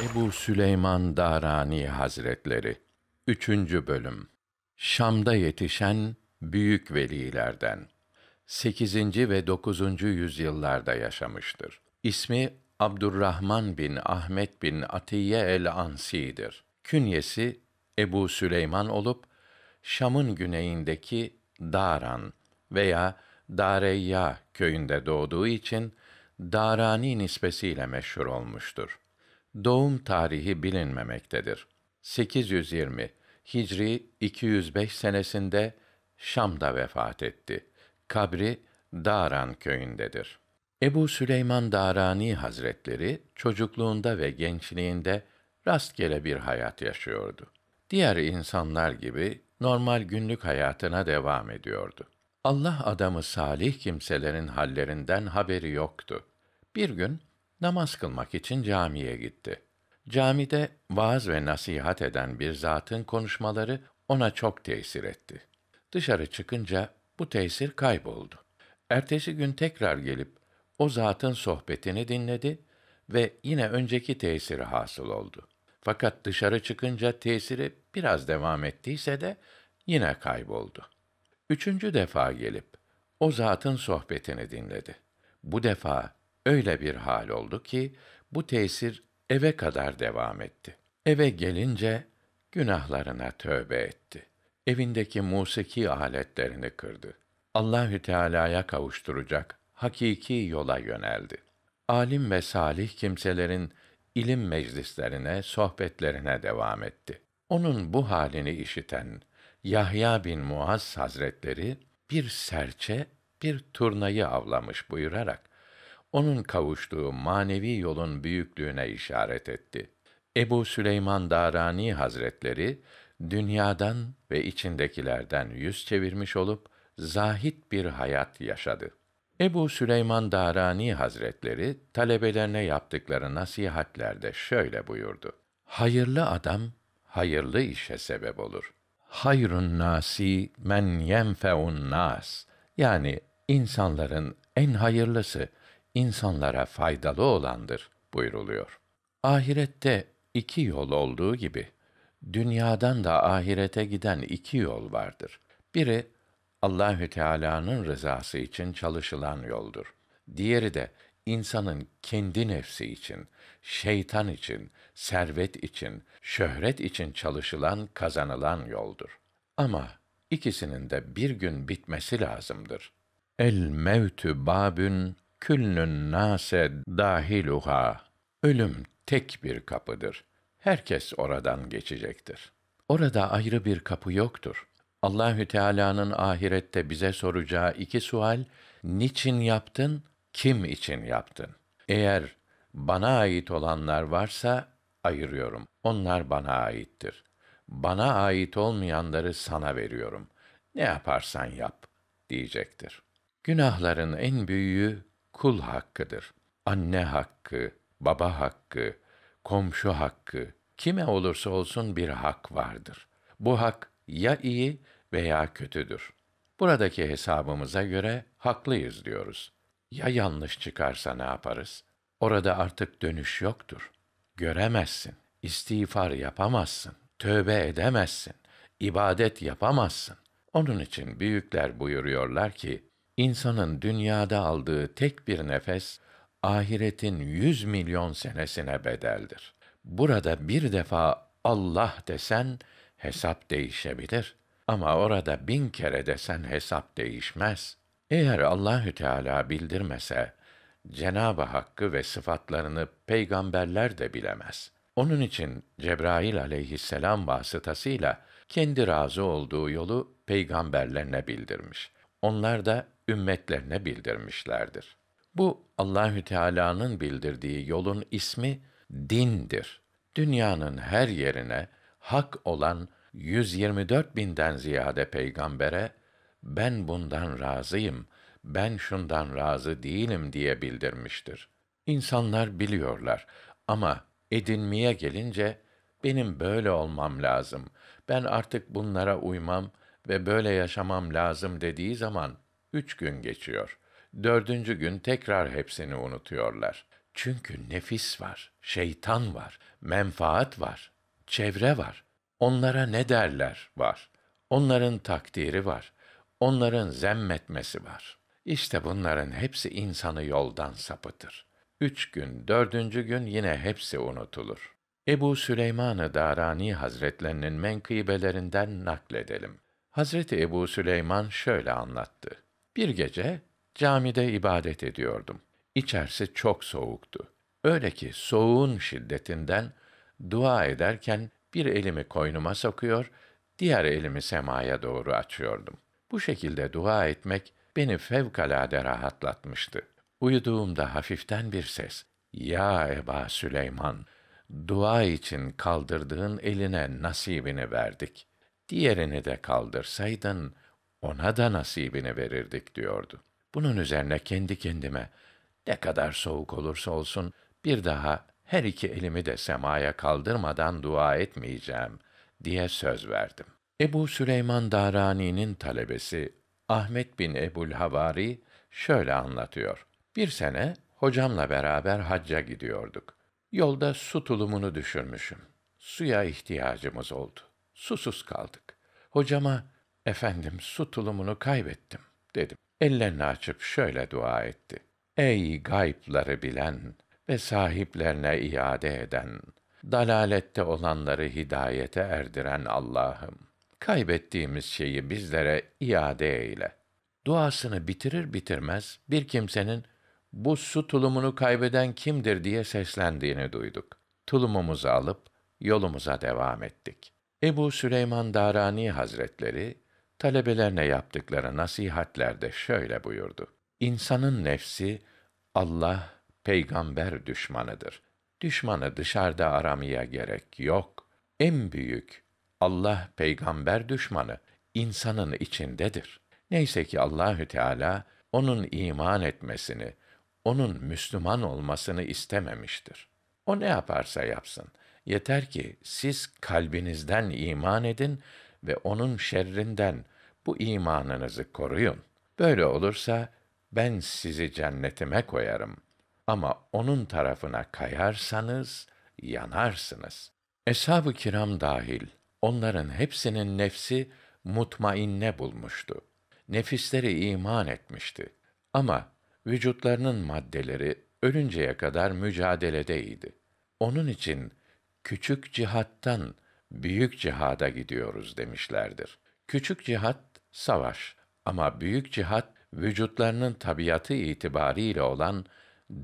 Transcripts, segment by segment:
Ebu Süleyman Darani Hazretleri 3. bölüm Şam'da yetişen büyük velilerden 8. ve 9. yüzyıllarda yaşamıştır. İsmi Abdurrahman bin Ahmet bin Atiye el-Ansi'dir. Künyesi Ebu Süleyman olup Şam'ın güneyindeki Daran veya Dareyya köyünde doğduğu için Darani nispesiyle meşhur olmuştur. Doğum tarihi bilinmemektedir. 820 Hicri 205 senesinde Şam'da vefat etti. Kabri Daran köyündedir. Ebu Süleyman Darani Hazretleri çocukluğunda ve gençliğinde rastgele bir hayat yaşıyordu. Diğer insanlar gibi normal günlük hayatına devam ediyordu. Allah adamı salih kimselerin hallerinden haberi yoktu. Bir gün namaz kılmak için camiye gitti. Camide vaaz ve nasihat eden bir zatın konuşmaları ona çok tesir etti. Dışarı çıkınca bu tesir kayboldu. Ertesi gün tekrar gelip o zatın sohbetini dinledi ve yine önceki tesiri hasıl oldu. Fakat dışarı çıkınca tesiri biraz devam ettiyse de yine kayboldu. Üçüncü defa gelip o zatın sohbetini dinledi. Bu defa Öyle bir hal oldu ki bu tesir eve kadar devam etti. Eve gelince günahlarına tövbe etti. Evindeki musiki aletlerini kırdı. Allahü Teala'ya kavuşturacak hakiki yola yöneldi. Alim ve salih kimselerin ilim meclislerine, sohbetlerine devam etti. Onun bu halini işiten Yahya bin Muaz Hazretleri bir serçe, bir turnayı avlamış buyurarak onun kavuştuğu manevi yolun büyüklüğüne işaret etti. Ebu Süleyman Darani Hazretleri dünyadan ve içindekilerden yüz çevirmiş olup zahit bir hayat yaşadı. Ebu Süleyman Darani Hazretleri talebelerine yaptıkları nasihatlerde şöyle buyurdu: Hayırlı adam hayırlı işe sebep olur. Hayrun nasi men yenfeun nas. Yani insanların en hayırlısı insanlara faydalı olandır buyruluyor. Ahirette iki yol olduğu gibi dünyadan da ahirete giden iki yol vardır. Biri Allahü Teala'nın rızası için çalışılan yoldur. Diğeri de insanın kendi nefsi için, şeytan için, servet için, şöhret için çalışılan, kazanılan yoldur. Ama ikisinin de bir gün bitmesi lazımdır. El mevtü babün küllün nase dahiluha. Ölüm tek bir kapıdır. Herkes oradan geçecektir. Orada ayrı bir kapı yoktur. Allahü Teala'nın ahirette bize soracağı iki sual: Niçin yaptın? Kim için yaptın? Eğer bana ait olanlar varsa ayırıyorum. Onlar bana aittir. Bana ait olmayanları sana veriyorum. Ne yaparsan yap diyecektir. Günahların en büyüğü kul hakkıdır. Anne hakkı, baba hakkı, komşu hakkı, kime olursa olsun bir hak vardır. Bu hak ya iyi veya kötüdür. Buradaki hesabımıza göre haklıyız diyoruz. Ya yanlış çıkarsa ne yaparız? Orada artık dönüş yoktur. Göremezsin, istiğfar yapamazsın, tövbe edemezsin, ibadet yapamazsın. Onun için büyükler buyuruyorlar ki, İnsanın dünyada aldığı tek bir nefes, ahiretin yüz milyon senesine bedeldir. Burada bir defa Allah desen, hesap değişebilir. Ama orada bin kere desen hesap değişmez. Eğer Allahü Teala bildirmese, Cenab-ı Hakk'ı ve sıfatlarını peygamberler de bilemez. Onun için Cebrail aleyhisselam vasıtasıyla kendi razı olduğu yolu peygamberlerine bildirmiş.'' onlar da ümmetlerine bildirmişlerdir. Bu Allahü Teala'nın bildirdiği yolun ismi dindir. Dünyanın her yerine hak olan 124 binden ziyade peygambere ben bundan razıyım, ben şundan razı değilim diye bildirmiştir. İnsanlar biliyorlar ama edinmeye gelince benim böyle olmam lazım. Ben artık bunlara uymam.'' ve böyle yaşamam lazım dediği zaman üç gün geçiyor. Dördüncü gün tekrar hepsini unutuyorlar. Çünkü nefis var, şeytan var, menfaat var, çevre var. Onlara ne derler var. Onların takdiri var. Onların zemmetmesi var. İşte bunların hepsi insanı yoldan sapıtır. Üç gün, dördüncü gün yine hepsi unutulur. Ebu Süleyman-ı Darani Hazretlerinin menkıbelerinden nakledelim. Hazreti Ebu Süleyman şöyle anlattı. Bir gece camide ibadet ediyordum. İçerisi çok soğuktu. Öyle ki soğuğun şiddetinden dua ederken bir elimi koynuma sokuyor, diğer elimi semaya doğru açıyordum. Bu şekilde dua etmek beni fevkalade rahatlatmıştı. Uyuduğumda hafiften bir ses, ''Ya Eba Süleyman, dua için kaldırdığın eline nasibini verdik.'' diğerini de kaldırsaydın, ona da nasibini verirdik diyordu. Bunun üzerine kendi kendime, ne kadar soğuk olursa olsun, bir daha her iki elimi de semaya kaldırmadan dua etmeyeceğim diye söz verdim. Ebu Süleyman Darani'nin talebesi Ahmet bin Ebul Havari şöyle anlatıyor. Bir sene hocamla beraber hacca gidiyorduk. Yolda su tulumunu düşürmüşüm. Suya ihtiyacımız oldu. Susuz kaldık. Hocama, efendim su tulumunu kaybettim dedim. Ellerini açıp şöyle dua etti. Ey gaypları bilen ve sahiplerine iade eden, dalalette olanları hidayete erdiren Allah'ım, kaybettiğimiz şeyi bizlere iade eyle. Duasını bitirir bitirmez bir kimsenin bu su tulumunu kaybeden kimdir diye seslendiğini duyduk. Tulumumuzu alıp yolumuza devam ettik. Ebu Süleyman Darani Hazretleri talebelerine yaptıkları nasihatlerde şöyle buyurdu: İnsanın nefsi Allah, peygamber düşmanıdır. Düşmanı dışarıda aramaya gerek yok. En büyük Allah peygamber düşmanı insanın içindedir. Neyse ki Allahü Teala onun iman etmesini, onun Müslüman olmasını istememiştir. O ne yaparsa yapsın, Yeter ki siz kalbinizden iman edin ve onun şerrinden bu imanınızı koruyun. Böyle olursa ben sizi cennetime koyarım. Ama onun tarafına kayarsanız yanarsınız. Eshab-ı kiram dahil onların hepsinin nefsi mutmainne bulmuştu. Nefisleri iman etmişti. Ama vücutlarının maddeleri ölünceye kadar mücadeledeydi. Onun için küçük cihattan büyük cihada gidiyoruz demişlerdir. Küçük cihat savaş ama büyük cihat vücutlarının tabiatı itibariyle olan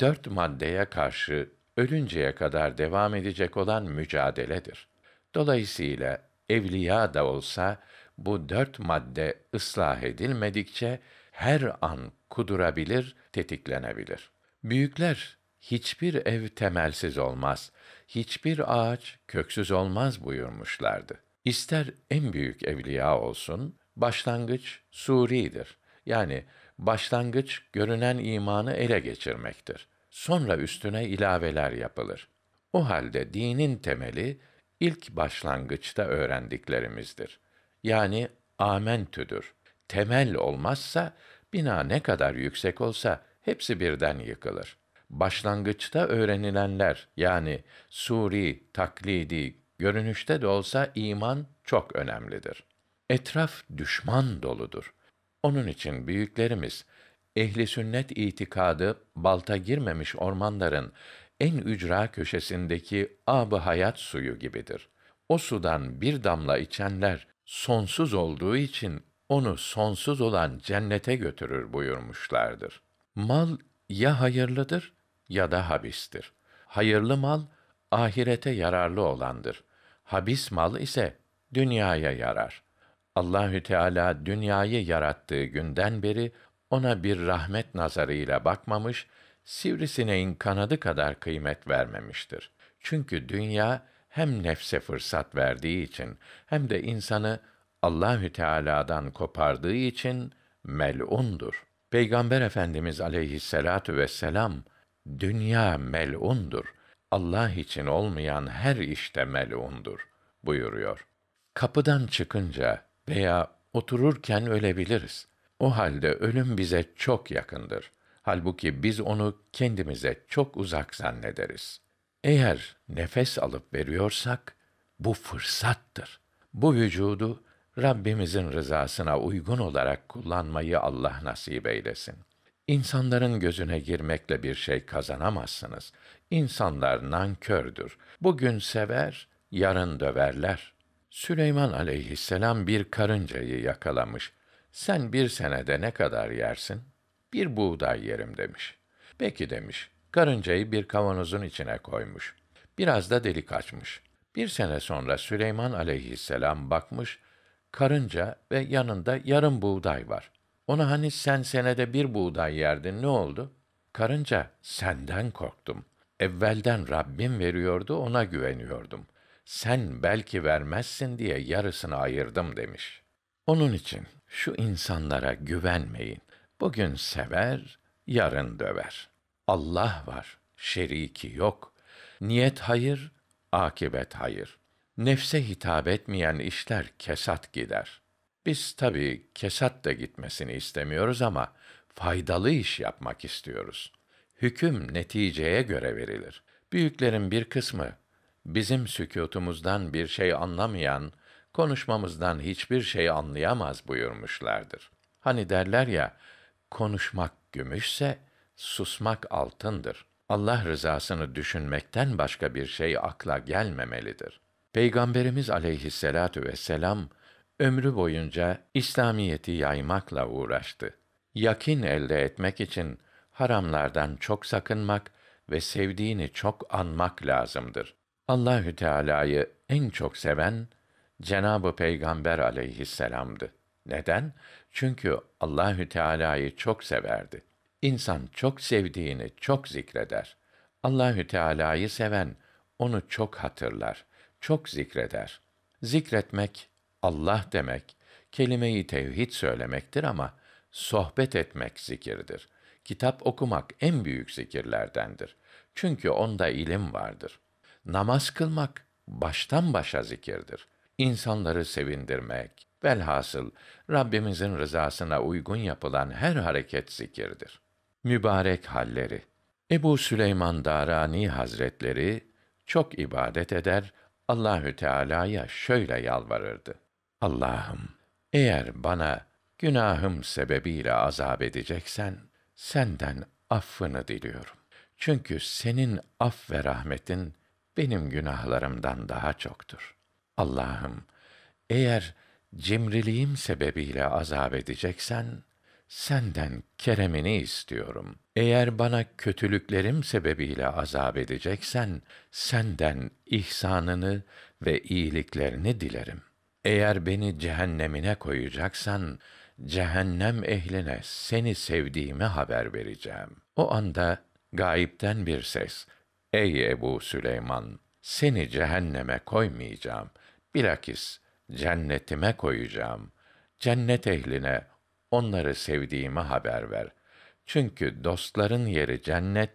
dört maddeye karşı ölünceye kadar devam edecek olan mücadeledir. Dolayısıyla evliya da olsa bu dört madde ıslah edilmedikçe her an kudurabilir, tetiklenebilir. Büyükler hiçbir ev temelsiz olmaz, hiçbir ağaç köksüz olmaz buyurmuşlardı. İster en büyük evliya olsun, başlangıç suridir. Yani başlangıç görünen imanı ele geçirmektir. Sonra üstüne ilaveler yapılır. O halde dinin temeli ilk başlangıçta öğrendiklerimizdir. Yani amentüdür. Temel olmazsa bina ne kadar yüksek olsa hepsi birden yıkılır.'' başlangıçta öğrenilenler yani suri, taklidi, görünüşte de olsa iman çok önemlidir. Etraf düşman doludur. Onun için büyüklerimiz ehli sünnet itikadı balta girmemiş ormanların en ücra köşesindeki abı hayat suyu gibidir. O sudan bir damla içenler sonsuz olduğu için onu sonsuz olan cennete götürür buyurmuşlardır. Mal ya hayırlıdır ya da habistir. Hayırlı mal ahirete yararlı olandır. Habis mal ise dünyaya yarar. Allahü Teala dünyayı yarattığı günden beri ona bir rahmet nazarıyla bakmamış, sivrisineğin kanadı kadar kıymet vermemiştir. Çünkü dünya hem nefse fırsat verdiği için hem de insanı Allahü Teala'dan kopardığı için melundur. Peygamber Efendimiz aleyhisselatu vesselam dünya mel'undur. Allah için olmayan her işte mel'undur buyuruyor. Kapıdan çıkınca veya otururken ölebiliriz. O halde ölüm bize çok yakındır. Halbuki biz onu kendimize çok uzak zannederiz. Eğer nefes alıp veriyorsak bu fırsattır. Bu vücudu Rabbimizin rızasına uygun olarak kullanmayı Allah nasip eylesin. İnsanların gözüne girmekle bir şey kazanamazsınız. İnsanlar nankördür. Bugün sever, yarın döverler. Süleyman aleyhisselam bir karıncayı yakalamış. Sen bir senede ne kadar yersin? Bir buğday yerim demiş. Peki demiş. Karıncayı bir kavanozun içine koymuş. Biraz da delik açmış. Bir sene sonra Süleyman aleyhisselam bakmış, karınca ve yanında yarım buğday var. Ona hani sen senede bir buğday yerdin ne oldu? Karınca senden korktum. Evvelden Rabbim veriyordu ona güveniyordum. Sen belki vermezsin diye yarısını ayırdım demiş. Onun için şu insanlara güvenmeyin. Bugün sever, yarın döver. Allah var, şeriki yok. Niyet hayır, akibet hayır. Nefse hitap etmeyen işler kesat gider.'' Biz tabii kesat da gitmesini istemiyoruz ama faydalı iş yapmak istiyoruz. Hüküm neticeye göre verilir. Büyüklerin bir kısmı bizim sükûtumuzdan bir şey anlamayan, konuşmamızdan hiçbir şey anlayamaz buyurmuşlardır. Hani derler ya, konuşmak gümüşse susmak altındır. Allah rızasını düşünmekten başka bir şey akla gelmemelidir. Peygamberimiz aleyhisselatu vesselam Ömrü boyunca İslamiyeti yaymakla uğraştı. Yakin elde etmek için haramlardan çok sakınmak ve sevdiğini çok anmak lazımdır. Allahü Teala'yı en çok seven Cenabı Peygamber aleyhisselamdı. Neden? Çünkü Allahü Teala'yı çok severdi. İnsan çok sevdiğini çok zikreder. Allahü Teala'yı seven onu çok hatırlar, çok zikreder. Zikretmek Allah demek, kelimeyi tevhid söylemektir ama sohbet etmek zikirdir. Kitap okumak en büyük zikirlerdendir. Çünkü onda ilim vardır. Namaz kılmak baştan başa zikirdir. İnsanları sevindirmek, velhasıl Rabbimizin rızasına uygun yapılan her hareket zikirdir. Mübarek halleri Ebu Süleyman Darani Hazretleri çok ibadet eder, Allahü Teala'ya şöyle yalvarırdı. Allah'ım, eğer bana günahım sebebiyle azap edeceksen, senden affını diliyorum. Çünkü senin aff ve rahmetin benim günahlarımdan daha çoktur. Allah'ım, eğer cimriliğim sebebiyle azap edeceksen, senden keremini istiyorum. Eğer bana kötülüklerim sebebiyle azap edeceksen, senden ihsanını ve iyiliklerini dilerim.'' Eğer beni cehennemine koyacaksan, cehennem ehline seni sevdiğimi haber vereceğim. O anda gayipten bir ses, Ey Ebu Süleyman! Seni cehenneme koymayacağım. Bilakis cennetime koyacağım. Cennet ehline onları sevdiğimi haber ver. Çünkü dostların yeri cennet,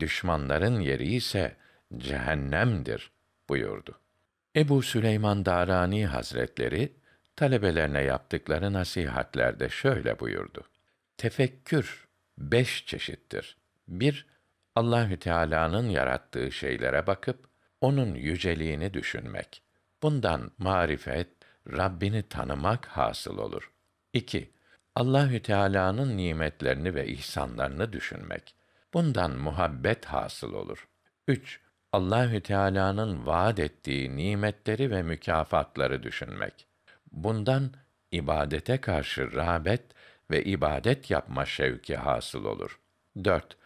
düşmanların yeri ise cehennemdir buyurdu. Ebu Süleyman Darani Hazretleri talebelerine yaptıkları nasihatlerde şöyle buyurdu: Tefekkür beş çeşittir. Bir Allahü Teala'nın yarattığı şeylere bakıp onun yüceliğini düşünmek. Bundan marifet, Rabbini tanımak hasıl olur. 2. Allahü Teala'nın nimetlerini ve ihsanlarını düşünmek. Bundan muhabbet hasıl olur. 3. Allahü Teala'nın vaad ettiği nimetleri ve mükafatları düşünmek. Bundan ibadete karşı rağbet ve ibadet yapma şevki hasıl olur. 4.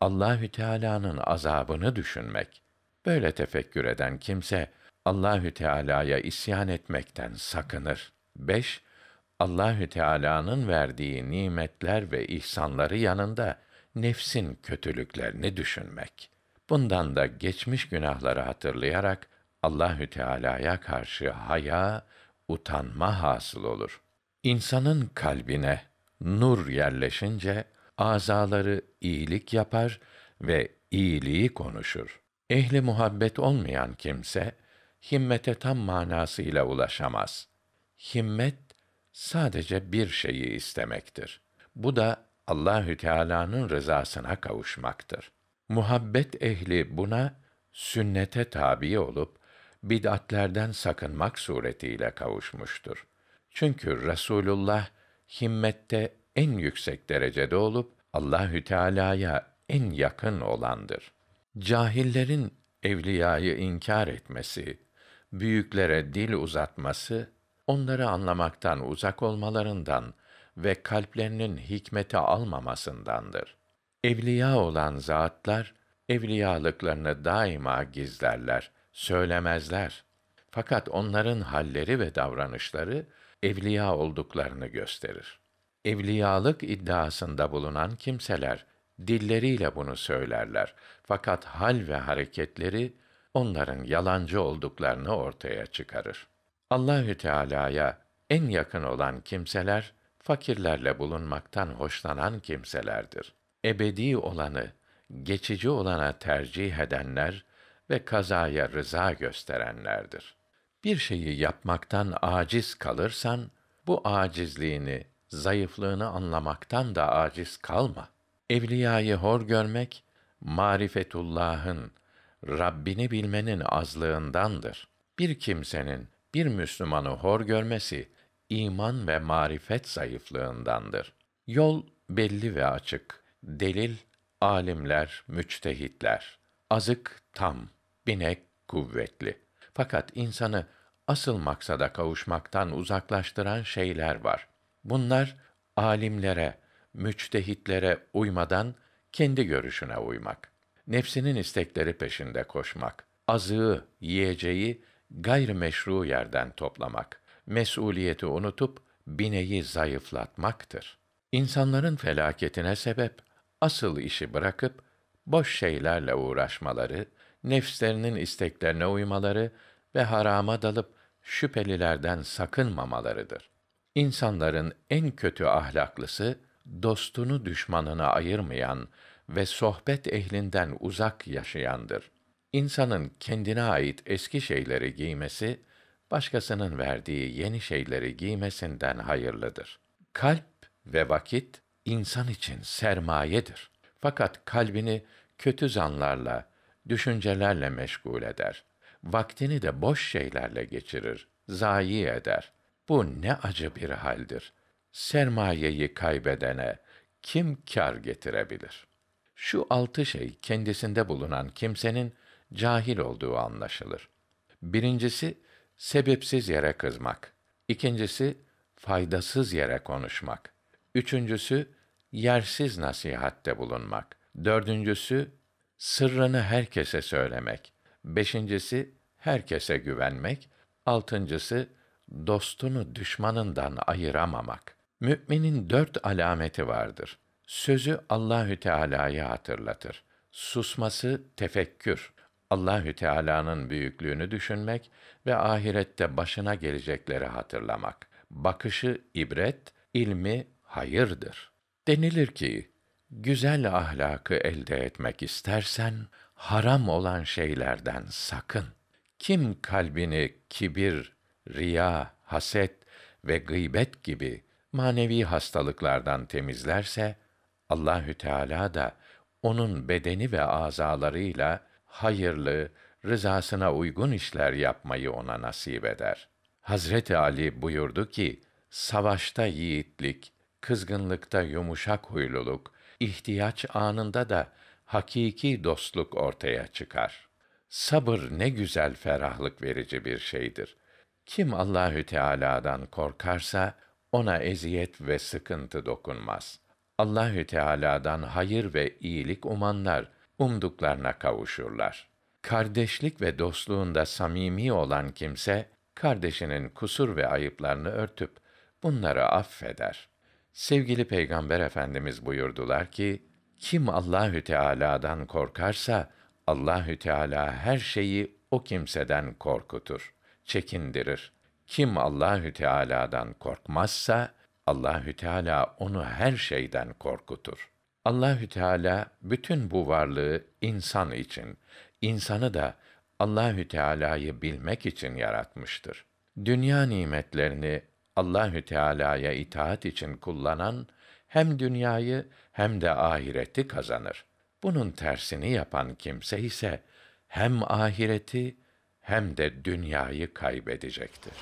Allahü Teala'nın azabını düşünmek. Böyle tefekkür eden kimse Allahü Teala'ya isyan etmekten sakınır. 5. Allahü Teala'nın verdiği nimetler ve ihsanları yanında nefsin kötülüklerini düşünmek. Bundan da geçmiş günahları hatırlayarak Allahü Teala'ya karşı haya, utanma hasıl olur. İnsanın kalbine nur yerleşince azaları iyilik yapar ve iyiliği konuşur. Ehli muhabbet olmayan kimse himmete tam manasıyla ulaşamaz. Himmet sadece bir şeyi istemektir. Bu da Allahü Teala'nın rızasına kavuşmaktır. Muhabbet ehli buna sünnete tabi olup bid'atlerden sakınmak suretiyle kavuşmuştur. Çünkü Rasulullah himmette en yüksek derecede olup Allahü Teala'ya en yakın olandır. Cahillerin evliyayı inkar etmesi, büyüklere dil uzatması, onları anlamaktan uzak olmalarından ve kalplerinin hikmete almamasındandır. Evliya olan zatlar evliyalıklarını daima gizlerler, söylemezler. Fakat onların halleri ve davranışları evliya olduklarını gösterir. Evliyalık iddiasında bulunan kimseler dilleriyle bunu söylerler. Fakat hal ve hareketleri onların yalancı olduklarını ortaya çıkarır. Allahü Teala'ya en yakın olan kimseler fakirlerle bulunmaktan hoşlanan kimselerdir ebedi olanı geçici olana tercih edenler ve kazaya rıza gösterenlerdir. Bir şeyi yapmaktan aciz kalırsan bu acizliğini, zayıflığını anlamaktan da aciz kalma. Evliyayı hor görmek marifetullah'ın, Rabbini bilmenin azlığındandır. Bir kimsenin bir Müslümanı hor görmesi iman ve marifet zayıflığındandır. Yol belli ve açık. Delil alimler, müçtehitler. Azık tam, binek kuvvetli. Fakat insanı asıl maksada kavuşmaktan uzaklaştıran şeyler var. Bunlar alimlere, müçtehitlere uymadan kendi görüşüne uymak. Nefsinin istekleri peşinde koşmak. Azığı, yiyeceği gayrimeşru yerden toplamak. Mesuliyeti unutup bineyi zayıflatmaktır. İnsanların felaketine sebep asıl işi bırakıp boş şeylerle uğraşmaları, nefslerinin isteklerine uymaları ve harama dalıp şüphelilerden sakınmamalarıdır. İnsanların en kötü ahlaklısı dostunu düşmanına ayırmayan ve sohbet ehlinden uzak yaşayandır. İnsanın kendine ait eski şeyleri giymesi başkasının verdiği yeni şeyleri giymesinden hayırlıdır. Kalp ve vakit insan için sermayedir. Fakat kalbini kötü zanlarla, düşüncelerle meşgul eder. Vaktini de boş şeylerle geçirir, zayi eder. Bu ne acı bir haldir. Sermayeyi kaybedene kim kar getirebilir? Şu altı şey kendisinde bulunan kimsenin cahil olduğu anlaşılır. Birincisi, sebepsiz yere kızmak. İkincisi, faydasız yere konuşmak. Üçüncüsü, yersiz nasihatte bulunmak. Dördüncüsü, sırrını herkese söylemek. Beşincisi, herkese güvenmek. Altıncısı, dostunu düşmanından ayıramamak. Müminin dört alameti vardır. Sözü Allahü Teala'yı hatırlatır. Susması tefekkür. Allahü Teala'nın büyüklüğünü düşünmek ve ahirette başına gelecekleri hatırlamak. Bakışı ibret, ilmi hayırdır. Denilir ki, güzel ahlakı elde etmek istersen, haram olan şeylerden sakın. Kim kalbini kibir, riya, haset ve gıybet gibi manevi hastalıklardan temizlerse, Allahü Teala da onun bedeni ve azalarıyla hayırlı, rızasına uygun işler yapmayı ona nasip eder. Hazreti Ali buyurdu ki: Savaşta yiğitlik, kızgınlıkta yumuşak huyluluk, ihtiyaç anında da hakiki dostluk ortaya çıkar. Sabır ne güzel ferahlık verici bir şeydir. Kim Allahü Teala'dan korkarsa ona eziyet ve sıkıntı dokunmaz. Allahü Teala'dan hayır ve iyilik umanlar umduklarına kavuşurlar. Kardeşlik ve dostluğunda samimi olan kimse kardeşinin kusur ve ayıplarını örtüp bunları affeder. Sevgili Peygamber Efendimiz buyurdular ki: Kim Allahü Teala'dan korkarsa Allahü Teala her şeyi o kimseden korkutur, çekindirir. Kim Allahü Teala'dan korkmazsa Allahü Teala onu her şeyden korkutur. Allahü Teala bütün bu varlığı insan için, insanı da Allahü Teala'yı bilmek için yaratmıştır. Dünya nimetlerini Allahü Teala'ya itaat için kullanan hem dünyayı hem de ahireti kazanır. Bunun tersini yapan kimse ise hem ahireti hem de dünyayı kaybedecektir.